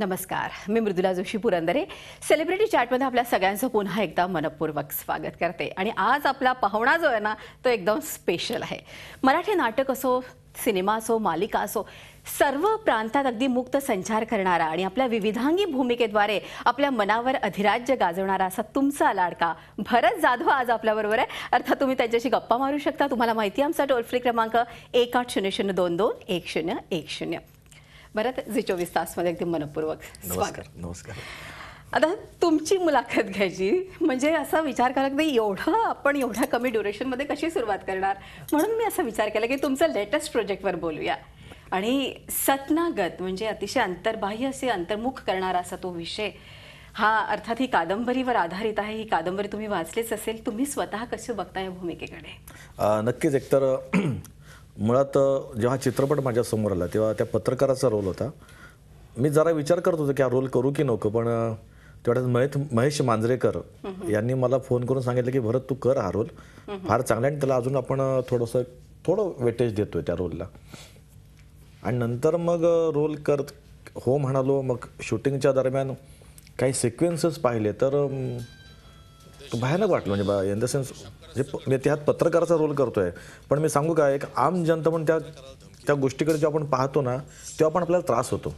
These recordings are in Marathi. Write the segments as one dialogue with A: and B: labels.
A: नमस्कार मी मृदुला जोशी पुरंदरे सेलिब्रिटी चॅटमध्ये आपल्या सगळ्यांचं पुन्हा एकदा मनपूर्वक स्वागत करते आणि आज आपला पाहुणा जो आहे ना तो एकदम स्पेशल आहे मराठी नाटक असो सिनेमा असो मालिका असो सर्व प्रांतात अगदी मुक्त संचार करणारा आणि आपल्या विविधांगी भूमिकेद्वारे आपल्या मनावर अधिराज्य गाजवणारा असा तुमचा लाडका भरत जाधव आज आपल्याबरोबर आहे अर्थात तुम्ही त्यांच्याशी गप्पा मारू शकता तुम्हाला माहिती आहे आमचा टोल फ्री क्रमांक एक आठ शून्य शून्य दोन दोन एक शून्य एक शून्य बरं जे चोवीस तासमध्ये अगदी मनपूर्वक स्वागत नमस्कार आता तुमची मुलाखत घ्यायची म्हणजे असा विचार करा की एवढं आपण एवढ्या कमी ड्युरेशनमध्ये कशी सुरुवात करणार म्हणून मी असा विचार केला की तुमचं लेटेस्ट प्रोजेक्टवर बोलूया आणि सतनागत म्हणजे अतिशय अंतर्बाह्य असे अंतर्मुख करणारा असा तो विषय हा अर्थात ही कादंबरीवर आधारित आहे ही कादंबरी तुम्ही वाचलीच असेल तुम्ही स्वतः कसे बघता या भूमिकेकडे
B: नक्कीच एकतर मुळात जेव्हा चित्रपट माझ्यासमोर आला तेव्हा त्या पत्रकाराचा रोल होता मी जरा विचार करत होतो की हा रोल करू की नको पण तेवढ्यात महेश महेश मांजरेकर यांनी मला फोन करून सांगितलं की भरत तू कर हा रोल फार चांगला आणि त्याला अजून आपण थोडंसं थोडं वेटेज देतोय त्या रोलला आणि नंतर मग रोल कर हो म्हणालो मग शूटिंगच्या दरम्यान काही सिक्वेन्सेस पाहिले तर भयानक वाटलं म्हणजे बा इन द सेन्स जे मी त्यात पत्रकाराचा रोल करतो आहे पण मी सांगू का एक आम जनता पण त्या त्या गोष्टीकडे जेव्हा आपण पाहतो ना तेव्हा पण आपल्याला त्रास होतो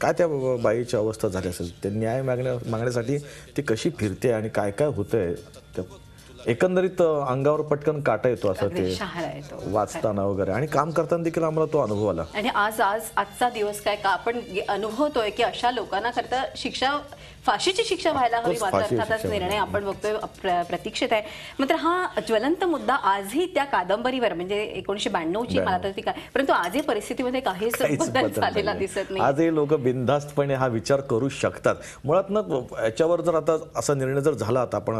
B: काय त्या बाईची अवस्था झाली असेल ते न्याय मागण्या मागण्यासाठी ती कशी फिरते आणि काय काय होतं आहे त्या एकंदरीत अंगावर पटकन काटा येतो असं ते वाचताना वगैरे आणि काम करताना देखील आम्हाला तो अनुभव आला
A: आणि आज आज आजचा दिवस काय का आपण अनुभवतोय की अशा लोकांना करता शिक्षा फाशीची शिक्षा व्हायला हवी मात्र निर्णय आपण बघतोय प्रतीक्षेत आहे मात्र हा ज्वलंत मुद्दा आजही त्या कादंबरीवर म्हणजे एकोणीशे ची मला तरी काय परंतु आजही परिस्थितीमध्ये काहीच झालेला दिसत नाही आजही
B: लोक बिनधास्तपणे हा विचार करू शकतात मुळात ना याच्यावर जर आता असा निर्णय जर झाला आता आपण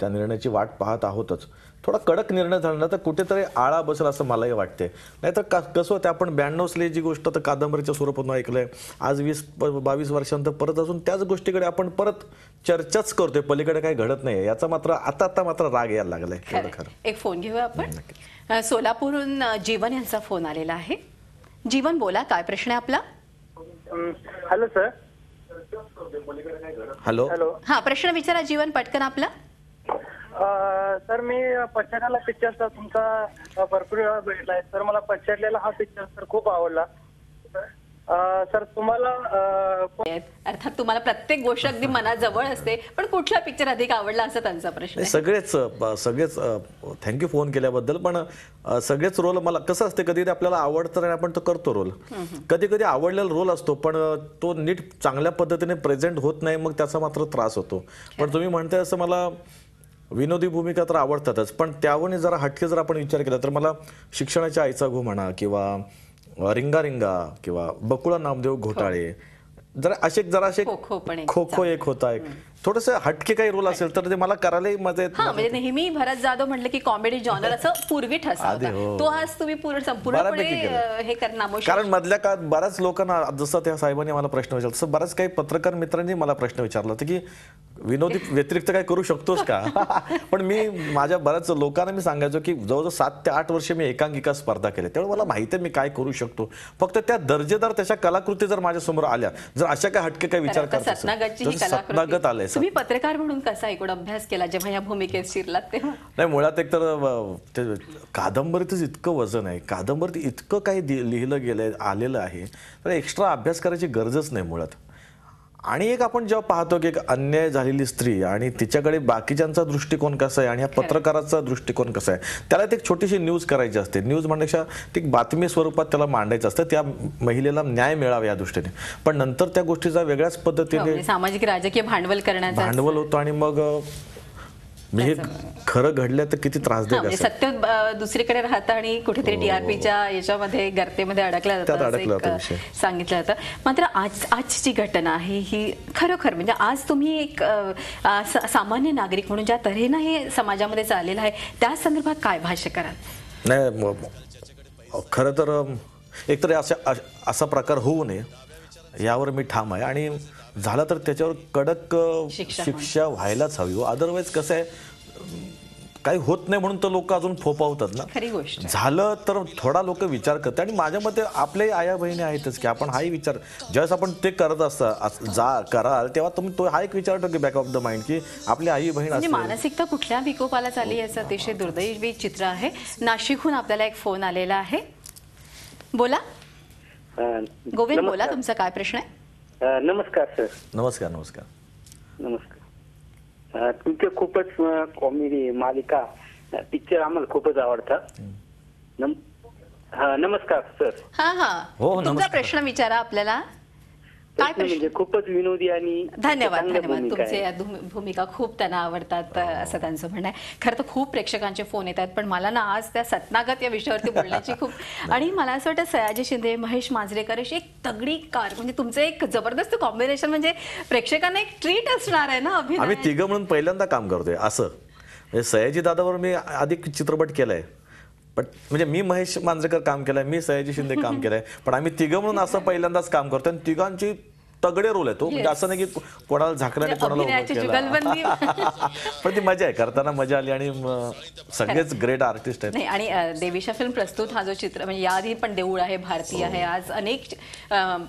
B: त्या निर्णयाची वाट पाहत आहोतच थोडा कडक निर्णय झाला ना तर कुठेतरी आळा बसेल असं मलाही वाटते नाहीतर का कसं होतं आपण ब्याण्णव जी गोष्ट तर कादंबरीच्या स्वरूपातून ऐकलंय आज वीस बावीस वर्षांत परत असून त्याच गोष्टीकडे आपण परत चर्चाच करतोय पलीकडे काही घडत नाही याचा मात्र आता आता मात्र राग यायला लागलाय
A: एक फोन घेऊया आपण सोलापूरहून जीवन यांचा फोन आलेला आहे जीवन बोला काय प्रश्न आहे आपला
B: हॅलो सर हॅलो हॅलो
A: हा प्रश्न विचारा जीवन पटकन आपला
B: सर मी पिक्चर पिक्चरचा तुमचा भरपूर वेळा भेटलाय सर मला पश्चातलेला हा पिक्चर सर खूप आवडला सर तुम्हाला
A: अर्थात तुम्हाला प्रत्येक गोष्ट अगदी मनाजवळ असते पण कुठला पिक्चर अधिक आवडला असं त्यांचा प्रश्न
B: सगळेच सगळेच थँक्यू फोन केल्याबद्दल पण सगळेच रोल मला कसं असते कधी कधी आपल्याला आवडतं आणि आपण तो करतो रोल कधी कधी आवडलेला रोल असतो पण तो नीट चांगल्या पद्धतीने प्रेझेंट होत नाही मग त्याचा मात्र त्रास होतो पण तुम्ही म्हणताय असं मला विनोदी भूमिका तर आवडतातच पण त्यावर जरा हटके जर आपण विचार केला तर मला शिक्षणाच्या आईचा घो म्हणा किंवा रिंगा रिंगा किंवा बकुळा नामदेव घोटाळे जरा असे जरा असे खो खो एक होता एक थोडस हटके काही रोल असेल तर ते मला करायलाही मजा येत हा म्हणजे
A: नेहमी भरत जाधव म्हटलं की कॉमेडी जॉनर असं पूर्वी हो. तो आज तुम्ही पूर्ण हे करणार कारण
B: मधल्या काळात बऱ्याच लोकांना जसं त्या साहेबांनी मला प्रश्न विचारला तसं बऱ्याच काही पत्रकार मित्रांनी मला प्रश्न विचारला होता की विनोदी व्यतिरिक्त काय करू शकतोस का पण मी माझ्या बऱ्याच लोकांना मी सांगायचो की जवळजवळ सात ते आठ वर्ष मी एकांकिका स्पर्धा केली त्यामुळे मला माहिती आहे मी काय करू शकतो फक्त त्या दर्जेदार त्याच्या कलाकृती जर माझ्यासमोर आल्या जर अशा काही हटके काही विचार करत असेल, आलंय तुम्ही
A: पत्रकार म्हणून कसा एकूण अभ्यास केला जेव्हा या भूमिकेत शिरलात तेव्हा
B: नाही मुळात एक तर कादंबरीतच इतकं वजन आहे कादंबरीत इतकं काही लिहिलं गेलं आलेलं आहे तर एक्स्ट्रा अभ्यास करायची गरजच नाही मुळात आणि एक आपण जेव्हा पाहतो की एक अन्याय झालेली स्त्री आणि तिच्याकडे बाकीच्यांचा दृष्टिकोन कसा आहे आणि ह्या पत्रकाराचा दृष्टिकोन कसा आहे त्याला ती एक छोटीशी न्यूज करायची असते न्यूज म्हणण्यापेक्षा ती बातमी स्वरूपात त्याला मांडायचं असतं त्या महिलेला न्याय मिळावा या दृष्टीने पण नंतर त्या गोष्टीचा वेगळ्याच हो, पद्धतीने म्हणजे
A: सामाजिक राजकीय भांडवल करण्याचा
B: भांडवल होतं आणि मग म्हणजे खरं घडलं तर किती त्रास देत म्हणजे सत्य
A: दुसरीकडे राहतं आणि कुठेतरी टीआरपीच्या हो. याच्यामध्ये गर्तेमध्ये अडकल्या जातात सांगितलं जातं मात्र आज आजची घटना आहे ही खरोखर म्हणजे आज तुम्ही एक सामान्य नागरिक म्हणून ज्या तऱ्हेनं हे समाजामध्ये चाललेलं आहे त्या संदर्भात काय भाष्य कराल
B: नाही खरं तर एकतर असा प्रकार होऊ नये यावर मी ठाम आहे आणि झाला तर त्याच्यावर कडक शिक्षा व्हायलाच हवी अदरवाईज हो, कसं आहे काही होत नाही म्हणून तर लोक अजून फोपावतात ना खरी गोष्ट झालं तर थोडा लोक विचार करतात आणि माझ्या मते आपल्याही आया बहिणी आहेतच की आपण हाही विचार ज्यावेळेस आपण ते करत असता जा कराल तेव्हा तुम्ही तो हा एक विचार ठेवतो बॅक ऑफ द माइंड की आपली आई बहीण म्हणजे मानसिकता
A: कुठल्या विकोपाला चालली याचं अतिशय दुर्दैवी चित्र आहे नाशिकहून आपल्याला एक फोन आलेला आहे बोला
B: गोविंद बोला तुमचा काय प्रश्न आहे नमस्कार सर नमस्कार नमस्कार नमस्कार तुमचे खूपच कॉमेडी मालिका पिक्चर आम्हाला खूपच आवडतात नमस्कार सर
A: हा हा हो, हो तुमचा प्रश्न विचारा आपल्याला काय म्हणजे खूपच विनोदी आणि धन्यवाद धन्यवाद तुमचे भूमिका खूप त्यांना आवडतात असं त्यांचं म्हणणं आहे खरं तर खूप प्रेक्षकांचे फोन येतात पण मला ना आज त्या सत्नागत या विषयावरती बोलण्याची खूप आणि मला असं वाटतं सयाजी शिंदे महेश मांजरेकर अशी एक तगडी कार म्हणजे तुमचं एक जबरदस्त कॉम्बिनेशन म्हणजे प्रेक्षकांना एक ट्रीट असणार आहे ना अभिनय आम्ही
B: तिघं म्हणून पहिल्यांदा काम करतोय असं म्हणजे सयाजी दादावर मी अधिक चित्रपट केलाय पण म्हणजे मी महेश मांजरेकर काम केलंय मी सयाजी शिंदे काम केलंय पण आम्ही तिघं म्हणून असं पहिल्यांदाच काम करतो आणि तिघांची तगडे रोल आहे तो हो. म्हणजे असं नाही की कोणाला झाकणार म्हणजे
A: कोणाला
B: पण ती मजा आहे करताना मजा आली आणि सगळेच ग्रेट आर्टिस्ट आहेत
A: आणि देवीशा फिल्म प्रस्तुत हा जो चित्र म्हणजे याआधी पण देऊळ आहे भारतीय हो. आहे आज अनेक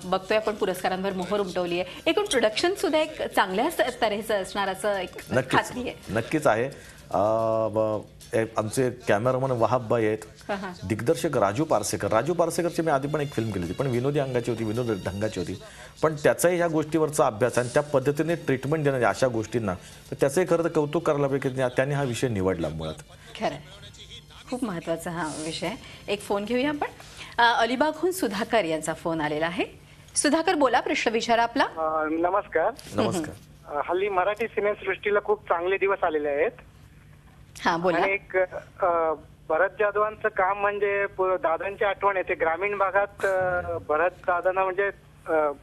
A: बघतोय आपण पुरस्कारांवर मोहर उमटवली आहे एकूण प्रोडक्शन सुद्धा एक चांगल्याच तऱ्हेचं असणार असं एक नक्कीच आहे
B: नक्कीच आहे आमचे कॅमेरामन वहाबबाई आहेत दिग्दर्शक राजू पारसेकर राजू पारसेकरची मी आधी पण एक फिल्म केली होती पण विनोदी अंगाची होती विनोद ढंगाची होती पण त्याचाही ह्या गोष्टीवरचा अभ्यास आणि त्या पद्धतीने ट्रीटमेंट देणार अशा गोष्टींना तर त्याचंही खरं तर कौतुक करायला त्याने हा विषय निवडला मुळात
A: खरं खूप महत्त्वाचा हा विषय एक फोन घेऊया आपण अलिबागहून सुधाकर यांचा फोन आलेला आहे सुधाकर बोला प्रश्न विचारा आपला
B: नमस्कार नमस्कार हल्ली मराठी सिनेसृष्टीला खूप चांगले दिवस आलेले आहेत
A: आणि एक
B: भरत जाधवांचं काम म्हणजे दादांची आठवण येते ग्रामीण भागात भरत दादांना म्हणजे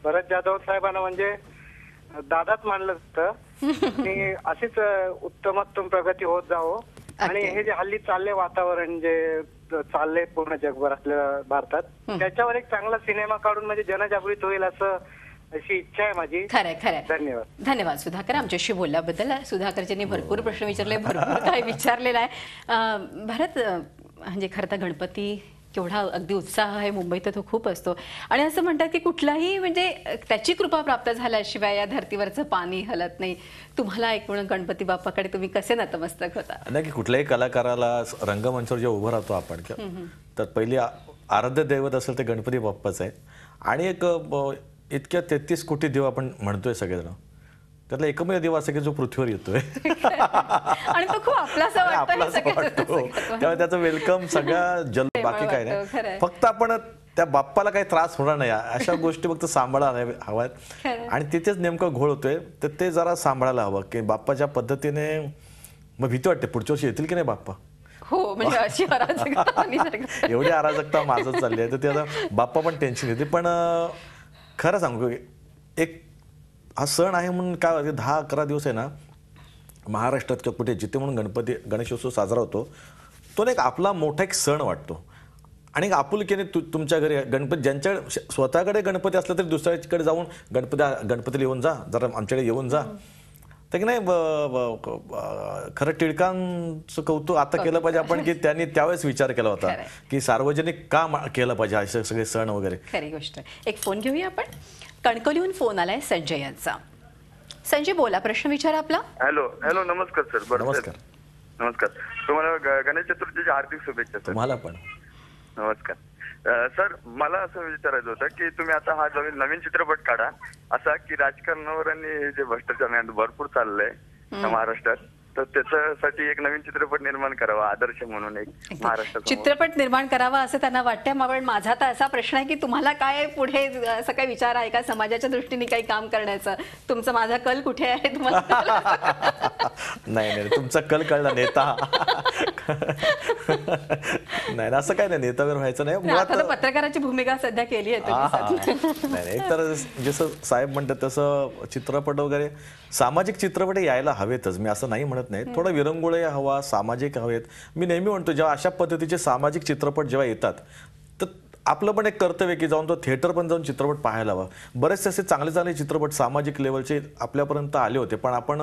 B: भरत जाधव साहेबांना म्हणजे दादाच मानलं जातं आणि अशीच उत्तमोत्तम प्रगती होत जावो आणि हे जे हल्ली चालले वातावरण जे चालले पूर्ण जगभर असल्या भारतात त्याच्यावर एक चांगला सिनेमा काढून म्हणजे जनजागृत होईल असं अशी इच्छा आहे माझी खरंय खरंय धन्यवाद
A: धन्यवाद सुधाकर आमच्याशी बोलल्याबद्दल सुधाकरजींनी भरपूर प्रश्न विचारले भरपूर काय विचारलेला आहे भारत म्हणजे खरं तर गणपती केवढा अगदी उत्साह आहे मुंबईत तो खूप असतो आणि असं म्हणतात की कुठलाही म्हणजे त्याची कृपा प्राप्त झाल्याशिवाय या धर्तीवरचं पाणी हलत नाही तुम्हाला ऐकून गणपती बाप्पाकडे तुम्ही कसे नतमस्तक होता
B: नाही की कुठल्याही कलाकाराला रंगमंचावर जेव्हा उभं राहतो आपण तर पहिली आराध्य दैवत असेल ते गणपती बाप्पाच आहे आणि एक इतक्या तेहतीस कोटी देव आपण म्हणतोय सगळेजण त्यातला एकमेव देव असा की जो पृथ्वीवर येतोय
A: आणि त्यामुळे
B: त्याचं वेलकम सगळ्या जल बाकी काय नाही फक्त आपण त्या बाप्पाला काही त्रास होणार नाही अशा गोष्टी फक्त सांभाळायला हव्यात आणि तिथेच नेमकं घोळ होतोय तर ते जरा सांभाळायला हवं की बाप्पाच्या पद्धतीने मग भीती वाटते पुढच्या वर्षी येतील की नाही बाप्पा
A: हो म्हणजे अशी अराजकता
B: एवढी अराजकता माझं चालली आहे तर ते आता बाप्पा पण टेन्शन येते पण खरं सांगू एक हा सण आहे म्हणून काय दहा अकरा दिवस आहे ना महाराष्ट्रात किंवा कुठे जिथे म्हणून गणपती गणेशोत्सव साजरा होतो तो एक आपला मोठा एक सण वाटतो आणि आपुलकीने तु तुमच्या घरी गणपती ज्यांच्या स्वतःकडे गणपती असला तरी दुसऱ्याकडे जाऊन गणपती गणपती येऊन जा जरा आमच्याकडे येऊन जा हो. तर की नाही खरं टिळकांचं कौतुक आता केलं पाहिजे आपण की त्यांनी त्यावेळेस विचार केला होता की सार्वजनिक काम केलं पाहिजे असे सगळे सण वगैरे
A: खरी गोष्ट एक फोन घेऊया आपण कणकलीहून फोन आलाय संजय यांचा संजय बोला प्रश्न विचारा आपला
B: हॅलो हॅलो नमस्कार सर नमस्कार नमस्कार तुम्हाला गणेश चतुर्थीच्या हार्दिक शुभेच्छा तुम्हाला पण नमस्कार सर मला असं विचारायचं होतं की तुम्ही आता हा नवीन नवीन चित्रपट काढा असा की राजकारणावर आणि जे भ्रष्टाचार आहे, भरपूर चाललंय महाराष्ट्रात तर त्याच्यासाठी एक नवीन चित्रपट निर्माण करावा आदर्श म्हणून एक महाराष्ट्र चित्रपट
A: निर्माण करावा असं त्यांना वाटतं पण माझा तर असा प्रश्न आहे की तुम्हाला काय पुढे असं काही विचार आहे का समाजाच्या दृष्टीने काही काम करण्याचं तुमचा माझा कल कुठे आहे तुम्हाला
B: नाही नाही तुमचा कल कळला नेता नाही असं काय नाही नेता नेतावर व्हायचं नाही
A: पत्रकाराची भूमिका सध्या केली आहे
B: नाही तर जसं साहेब म्हणतात तसं चित्रपट वगैरे सामाजिक चित्रपट यायला हवेतच मी असं नाही म्हणत मिळत नाहीत थोडा विरंगुळे हवा सामाजिक हवेत मी नेहमी म्हणतो जेव्हा अशा पद्धतीचे सामाजिक चित्रपट जेव्हा येतात तर आपलं पण एक कर्तव्य की जाऊन तो थिएटर पण जाऊन चित्रपट पाहायला हवा बरेचसे असे चांगले चांगले चित्रपट सामाजिक लेवलचे आपल्यापर्यंत आले होते पण आपण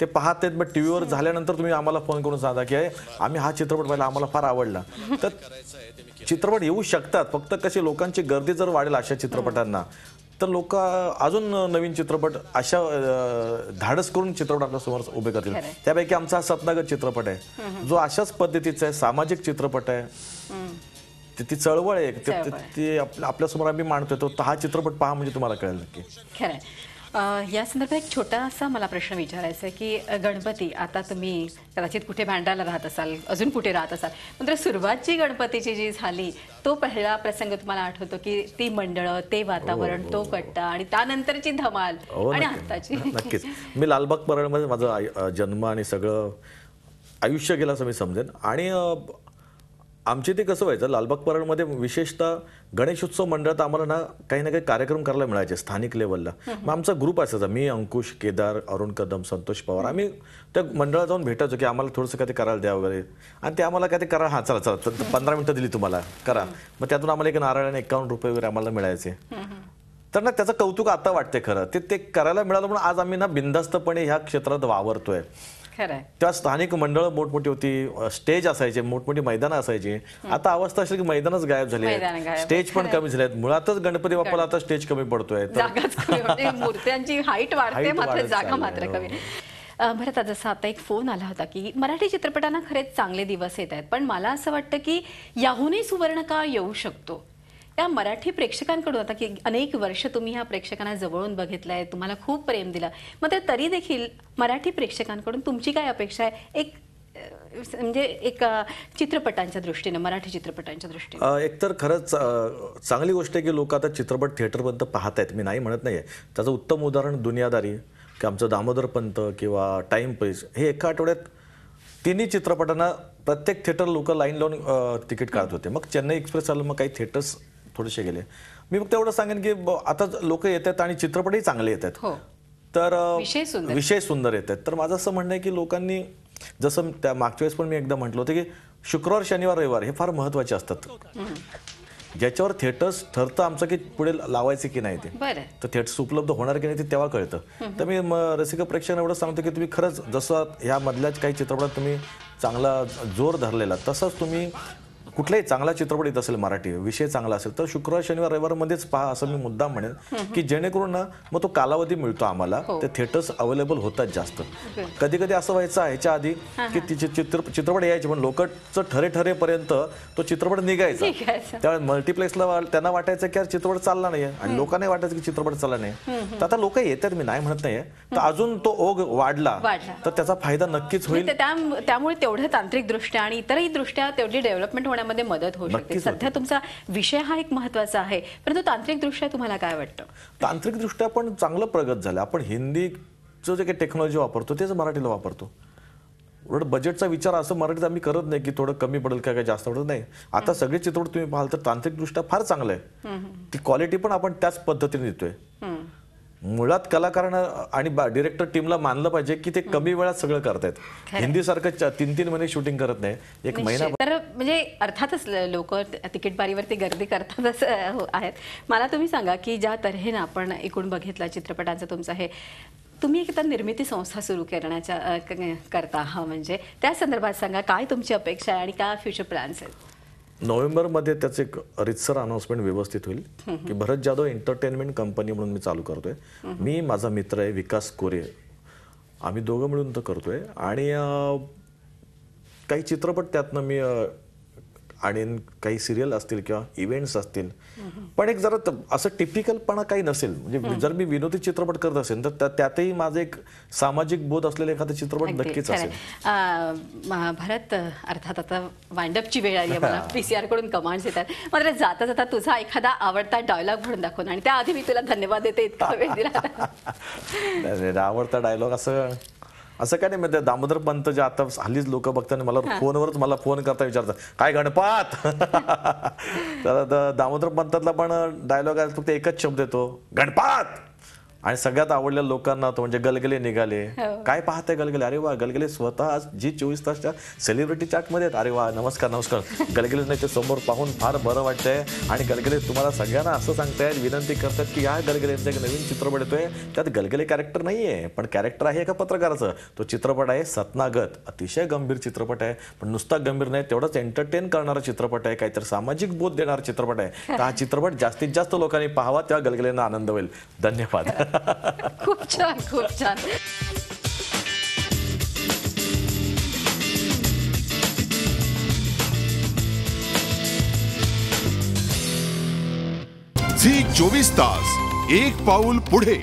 B: ते पाहत आहेत मग टीव्हीवर झाल्यानंतर तुम्ही आम्हाला फोन करून सांगा की आम्ही हा चित्रपट पाहिला आम्हाला फार आवडला तर चित्रपट येऊ शकतात फक्त कशी लोकांची गर्दी जर वाढेल अशा चित्रपटांना तर लोक अजून नवीन चित्रपट अशा धाडस करून चित्रपट आपल्यासमोर उभे करतील त्यापैकी आमचा हा सपनागत चित्रपट आहे जो अशाच पद्धतीचा आहे सामाजिक चित्रपट आहे ती चळवळ आहे ती आपल्यासमोर आम्ही मांडतोय तो हा चित्रपट पहा म्हणजे तुम्हाला कळेल नक्की
A: या संदर्भात एक छोटासा मला प्रश्न विचारायचा आहे की गणपती आता तुम्ही कदाचित कुठे भांडायला राहत असाल अजून कुठे राहत असाल मात्र सुरुवात जी गणपतीची जी झाली तो पहिला प्रसंग तुम्हाला आठवतो की ती मंडळं ते वातावरण हो, हो, तो हो. कट्टा आणि त्यानंतरची धमाल आणि आताची नक्कीच
B: मी लालबाग परळमध्ये म्हणजे माझा जन्म आणि सगळं आयुष्य गेलं असं मी समजेन आणि आमचे ते कसं व्हायचं लालबाग परळमध्ये विशेषतः गणेशोत्सव मंडळात आम्हाला ना काही ना काही कार्यक्रम करायला मिळायचे स्थानिक लेवलला मग आमचा ग्रुप असायचा मी अंकुश केदार अरुण कदम संतोष पवार आम्ही त्या मंडळात जाऊन भेटायचो की आम्हाला थोडंसं काही करायला द्या वगैरे आणि ते आम्हाला काय ते करा हां चला चला पंधरा मिनटं दिली तुम्हाला करा मग त्यातून आम्हाला एक नारळ आणि एक्कावन्न रुपये वगैरे आम्हाला मिळायचे तर ना त्याचं कौतुक आता वाटते खरं ते ते करायला मिळालं म्हणून आज आम्ही ना बिंदास्तपणे ह्या क्षेत्रात वावरतोय त्या स्थानिक मंडळ मोठमोठी होती स्टेज असायचे मोठमोठी मैदान असायचे आता अवस्था अशी की मैदानच गायब झाले स्टेज पण कमी झाले मुळातच गणपती बाप्पाला आता स्टेज कमी पडतोय
A: जागा मूर्त्यांची हाईट वाढते मात्र जागा मात्र कमी भरत हो. आता आता एक फोन आला होता की मराठी चित्रपटांना खरेच चांगले दिवस येत आहेत पण मला असं वाटतं की याहूनही सुवर्णकाळ येऊ शकतो या मराठी प्रेक्षकांकडून आता की अनेक वर्ष तुम्ही ह्या प्रेक्षकांना जवळून बघितलंय तुम्हाला खूप प्रेम दिलं मात्र तरी देखील मराठी प्रेक्षकांकडून तुमची काय अपेक्षा आहे एक म्हणजे एक चित्रपटांच्या दृष्टीने मराठी चित्रपटांच्या
B: दृष्टीने एकतर खरंच चांगली गोष्ट आहे की लोक आता चित्रपट थिएटरपर्यंत पाहत आहेत मी नाही म्हणत नाही आहे त्याचं उत्तम उदाहरण दुनियादारी की आमचं दामोदर पंत किंवा टाईम पैस हे एका आठवड्यात तिन्ही चित्रपटांना प्रत्येक थिएटर लोक लाईन लावून तिकीट काढत होते मग चेन्नई एक्सप्रेस आलं मग काही थिएटर्स थोडेसे गेले मी फक्त एवढं सांगेन की आता लोक येतात आणि चित्रपटही चांगले येतात हो तर विषय सुंदर येतात तर माझं असं म्हणणं आहे की लोकांनी जसं त्या मागच्या वेळेस पण मी एकदा म्हटलं होतं की शुक्रवार शनिवार रविवार हे फार महत्वाचे असतात ज्याच्यावर थिएटर्स ठरतं आमचं की पुढे लावायचे की नाही ते तर थिएटर्स उपलब्ध होणार की नाही ते तेव्हा कळतं तर मी रसिक प्रेक्षकांना एवढं सांगतो की तुम्ही खरंच जसं ह्या मधल्याच काही चित्रपटात तुम्ही चांगला जोर धरलेला तसंच तुम्ही कुठलाही चांगला चित्रपट येत असेल मराठी विषय चांगला असेल तर शुक्रवार शनिवार रविवार मध्येच पहा असं मी मुद्दा म्हणेन की जेणेकरून ना मग तो कालावधी मिळतो आम्हाला हो. ते थिएटर्स अवेलेबल होतात जास्त कधी कधी असं व्हायचं याच्या आधी की तिचे चित्रपट यायचे पण लोकचं ठरे ठरेपर्यंत तो चित्रपट निघायचा त्यामुळे मल्टीप्लेक्सला त्यांना वाटायचं की चित्रपट चालला नाही आणि लोकांना वाटायचं की चित्रपट चालला नाही तर आता लोक येतात मी नाही म्हणत नाही तर अजून तो ओघ वाढला तर त्याचा फायदा नक्कीच म्हणजे
A: होईल त्यामुळे तेवढ्या तांत्रिक दृष्ट्या आणि इतरही दृष्ट्या तेवढी डेव्हलपमेंट होण्या त्यामध्ये मदत होऊ शकते सध्या तुमचा विषय हा एक महत्वाचा आहे परंतु तांत्रिकदृष्ट्या तुम्हाला काय वाटतं
B: तांत्रिकदृष्ट्या पण चांगलं प्रगत झालं आपण हिंदीचं जे काही टेक्नॉलॉजी वापरतो तेच मराठीला वापरतो उलट बजेटचा विचार असं मराठीत आम्ही करत नाही की थोडं कमी पडेल काय काय जास्त पडेल नाही आता सगळे चित्रपट तुम्ही पाहाल तर तांत्रिकदृष्ट्या फार चांगलं आहे ती क्वालिटी पण आपण त्याच पद्धतीने देतोय मुळात कलाकारांना आणि डिरेक्टर टीमला मानलं पाहिजे की ते कमी वेळात सगळं करतायत सारखं तीन तीन महिने शूटिंग करत नाही एक महिना तर
A: म्हणजे अर्थातच लोक तिकीट बारीवरती गर्दी करतातच हो, आहेत मला तुम्ही सांगा की ज्या तऱ्हेनं आपण एकूण बघितला चित्रपटाचं तुमचं हे तुम्ही एक निर्मिती संस्था सुरू करण्याच्या करता हा म्हणजे त्या संदर्भात सांगा काय तुमची अपेक्षा आहे आणि काय फ्युचर प्लॅन्स आहेत
B: नोव्हेंबरमध्ये त्याचं एक रितसर अनाऊन्समेंट व्यवस्थित होईल की भरत जाधव एंटरटेनमेंट कंपनी म्हणून मी चालू करतोय मी माझा मित्र आहे विकास कोरे आम्ही दोघं मिळून तर करतोय आणि काही चित्रपट त्यातनं मी आणि काही सिरियल असतील किंवा इव्हेंट्स असतील पण एक जरा असं टिपिकलपणा काही नसेल म्हणजे जर मी विनोदी चित्रपट करत असेल तर त्यातही माझं एक सामाजिक बोध असलेलं एखादा चित्रपट नक्कीच असेल
A: भरत अर्थात आता ची वेळ आली मला पीसीआर कडून कमांड येतात मात्र जाता जाता तुझा एखादा आवडता डायलॉग म्हणून दाखवून आणि त्याआधी मी तुला धन्यवाद देते इतका वेळ
B: दिला आवडता डायलॉग असं असं काय नाही म्हणजे दामोदर पंत जे आता हल्लीच लोक बघताना मला फोनवरच मला फोन करता विचारतात काय गणपात तर दामोदर पंतातला पण डायलॉग आहे फक्त एकच शब्द येतो गणपात आणि सगळ्यात आवडल्या लोकांना तो म्हणजे गलगले निघाले हो. काय पाहते गलगले अरे वा गलगले स्वतः जी चोवीस तासच्या सेलिब्रिटी चार्टमध्ये आहेत अरे वा नमस्कार नमस्कार गलगले नाही समोर पाहून फार बरं वाटतंय आणि गलगले तुम्हाला सगळ्यांना असं सांगतायत विनंती करतात की या गलगलेंचा एक नवीन चित्रपट येतोय त्यात गलगले कॅरेक्टर नाहीये पण कॅरेक्टर आहे एका पत्रकाराचं तो चित्रपट आहे सतनागत अतिशय गंभीर चित्रपट आहे पण नुसता गंभीर नाही तेवढाच एंटरटेन करणारा चित्रपट आहे काहीतरी सामाजिक बोध देणारा चित्रपट आहे तर हा चित्रपट जास्तीत जास्त लोकांनी पाहावा तेव्हा गलगलेंना आनंद होईल धन्यवाद खूप
A: छान खूप छान
B: झी चोवीस तास एक पाऊल पुढे